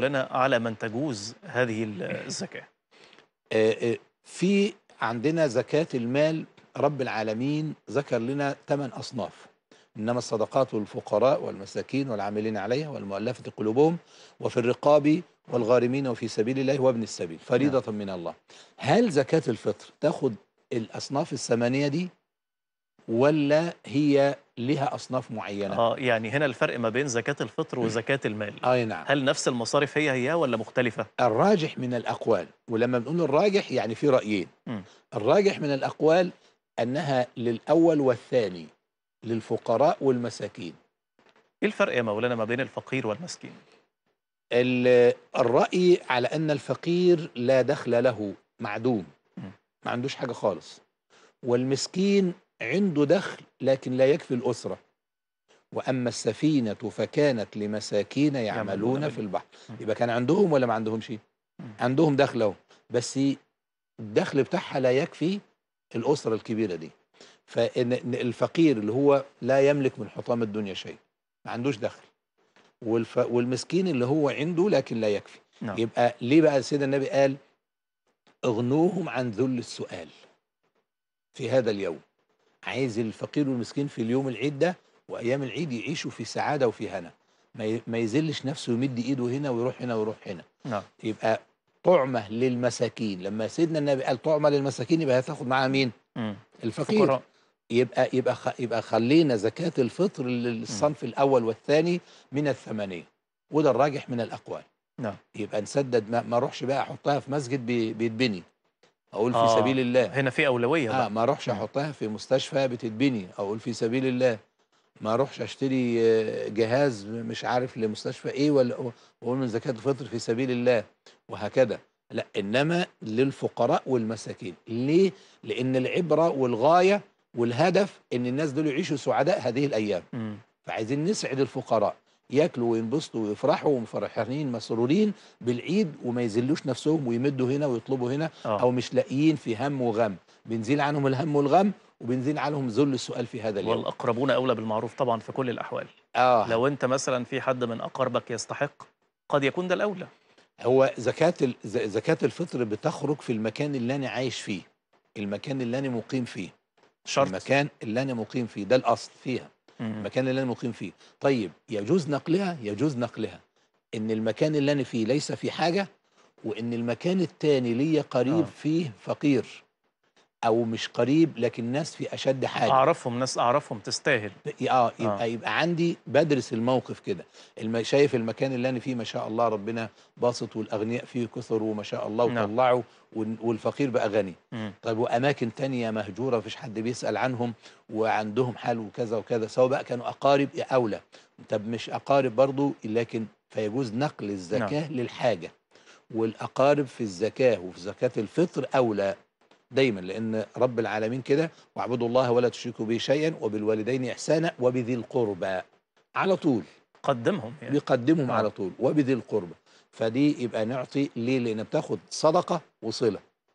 لنا على من تجوز هذه الزكاة آه، آه، في عندنا زكاة المال رب العالمين ذكر لنا ثمان أصناف إنما الصدقات والفقراء والمساكين والعاملين عليها والمؤلفة قلوبهم وفي الرقاب والغارمين وفي سبيل الله وابن السبيل فريضة نعم. من الله هل زكاة الفطر تاخد الأصناف الثمانية دي ولا هي لها اصناف معينه اه يعني هنا الفرق ما بين زكاه الفطر وزكاه المال اي آه نعم هل نفس المصارف هي هي ولا مختلفه الراجح من الاقوال ولما بنقول الراجح يعني في رايين م. الراجح من الاقوال انها للاول والثاني للفقراء والمساكين ايه الفرق يا مولانا ما بين الفقير والمسكين الراي على ان الفقير لا دخل له معدوم ما عندوش حاجه خالص والمسكين عنده دخل لكن لا يكفي الأسرة وأما السفينة فكانت لمساكين يعملون في البحر يبقى كان عندهم ولا ما عندهمش عندهم دخلهم بس الدخل بتاعها لا يكفي الأسرة الكبيرة دي فالفقير اللي هو لا يملك من حطام الدنيا شيء ما عندوش دخل والف... والمسكين اللي هو عنده لكن لا يكفي نعم. يبقى ليه بقى سيدنا النبي قال اغنوهم عن ذل السؤال في هذا اليوم عايز الفقير والمسكين في اليوم العيد ده وايام العيد يعيشوا في سعاده وفي هنا ما يذلش نفسه ويمد ايده هنا ويروح هنا ويروح هنا نعم يبقى طعمه للمساكين لما سيدنا النبي قال طعمه للمساكين يبقى هتاخد معاه مين مم. الفقير فقراء. يبقى يبقى يبقى خلينا زكاه الفطر للصنف الاول والثاني من الثمانيه وده الراجح من الاقوال نعم يبقى نسدد ما اروحش بقى احطها في مسجد بيتبني اقول آه. في سبيل الله هنا في اولويه آه، بقى. آه ما اروحش احطها في مستشفى بتتبني اقول في سبيل الله ما اروحش اشتري آه، جهاز مش عارف لمستشفى ايه ولا اقول من زكاه الفطر في سبيل الله وهكذا لا انما للفقراء والمساكين ليه لان العبره والغايه والهدف ان الناس دول يعيشوا سعداء هذه الايام م. فعايزين نسعد الفقراء ياكلوا وينبسطوا ويفرحوا ومفرحين مسرورين بالعيد وما يذلوش نفسهم ويمدوا هنا ويطلبوا هنا أوه. او مش لاقيين في هم وغم بنزيل عنهم الهم والغم وبنزيل عليهم ذل السؤال في هذا اليوم والاقربون اولى بالمعروف طبعا في كل الاحوال آه. لو انت مثلا في حد من اقاربك يستحق قد يكون ده الاولى هو زكاه زكاه الفطر بتخرج في المكان اللي انا عايش فيه المكان اللي انا مقيم فيه شرط المكان اللي انا مقيم فيه ده الاصل فيها المكان اللي انا مقيم فيه طيب يجوز نقلها يجوز نقلها ان المكان اللي انا فيه ليس في حاجه وان المكان التاني ليا قريب آه. فيه فقير او مش قريب لكن ناس في اشد حاجه اعرفهم ناس اعرفهم تستاهل اه يبقى آه. يبقى عندي بدرس الموقف كده الم... شايف المكان اللي انا فيه ما شاء الله ربنا باسط والاغنياء فيه كثر وما شاء الله نعم. وطلعوا والفقير بقى غني طيب واماكن تانية مهجوره مفيش حد بيسال عنهم وعندهم حال وكذا وكذا سواء بقى كانوا اقارب اولى طب مش اقارب برضو لكن فيجوز نقل الزكاه نعم. للحاجه والاقارب في الزكاه وفي زكاه الفطر اولى دايما لأن رب العالمين كده واعبدوا الله ولا تشركوا به شيئا وبالوالدين إحسانا وبذي القربى على طول قدمهم يعني. بيقدمهم آه. على طول وبذي القربى فدي يبقى نعطي ليه لأن بتاخد صدقة وصلة